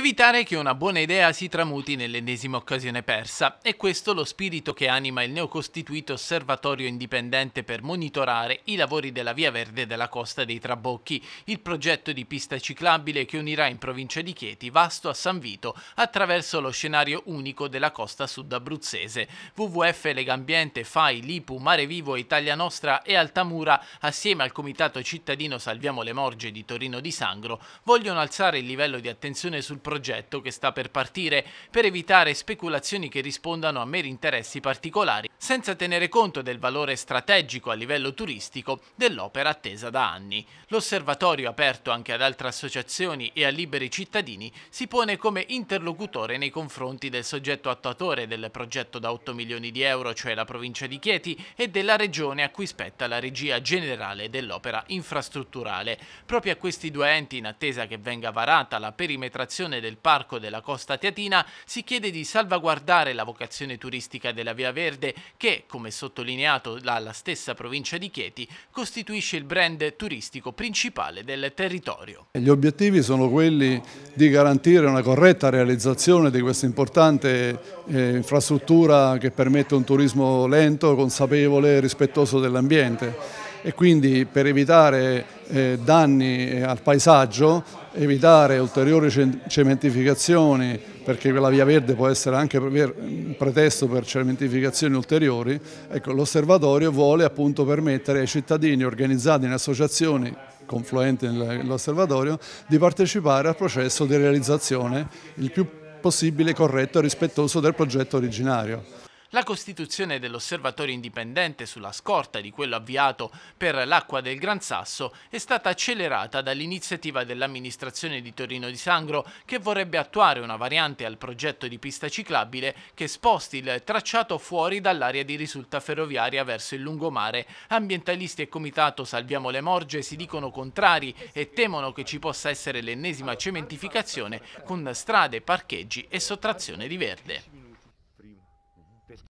Evitare che una buona idea si tramuti nell'ennesima occasione persa, è questo lo spirito che anima il neocostituito osservatorio indipendente per monitorare i lavori della Via Verde della Costa dei Trabocchi, il progetto di pista ciclabile che unirà in provincia di Chieti Vasto a San Vito attraverso lo scenario unico della costa sud abruzzese. WWF Legambiente, FAI, Lipu, Mare Vivo, Italia Nostra e Altamura, assieme al Comitato Cittadino Salviamo le Morge di Torino di Sangro, vogliono alzare il livello di attenzione sul progetto progetto che sta per partire, per evitare speculazioni che rispondano a meri interessi particolari, senza tenere conto del valore strategico a livello turistico dell'opera attesa da anni. L'osservatorio, aperto anche ad altre associazioni e a liberi cittadini, si pone come interlocutore nei confronti del soggetto attuatore del progetto da 8 milioni di euro, cioè la provincia di Chieti, e della regione a cui spetta la regia generale dell'opera infrastrutturale. Proprio a questi due enti, in attesa che venga varata la perimetrazione del Parco della Costa Teatina si chiede di salvaguardare la vocazione turistica della Via Verde che, come sottolineato dalla stessa provincia di Chieti, costituisce il brand turistico principale del territorio. Gli obiettivi sono quelli di garantire una corretta realizzazione di questa importante eh, infrastruttura che permette un turismo lento, consapevole e rispettoso dell'ambiente e quindi per evitare eh, danni eh, al paesaggio, evitare ulteriori cementificazioni, perché la via verde può essere anche un pretesto per cementificazioni ulteriori, ecco, l'osservatorio vuole appunto permettere ai cittadini organizzati in associazioni confluenti nell'osservatorio di partecipare al processo di realizzazione il più possibile corretto e rispettoso del progetto originario la costituzione dell'osservatorio indipendente sulla scorta di quello avviato per l'acqua del Gran Sasso è stata accelerata dall'iniziativa dell'amministrazione di Torino di Sangro che vorrebbe attuare una variante al progetto di pista ciclabile che sposti il tracciato fuori dall'area di risulta ferroviaria verso il lungomare. Ambientalisti e comitato Salviamo le Morge si dicono contrari e temono che ci possa essere l'ennesima cementificazione con strade, parcheggi e sottrazione di verde.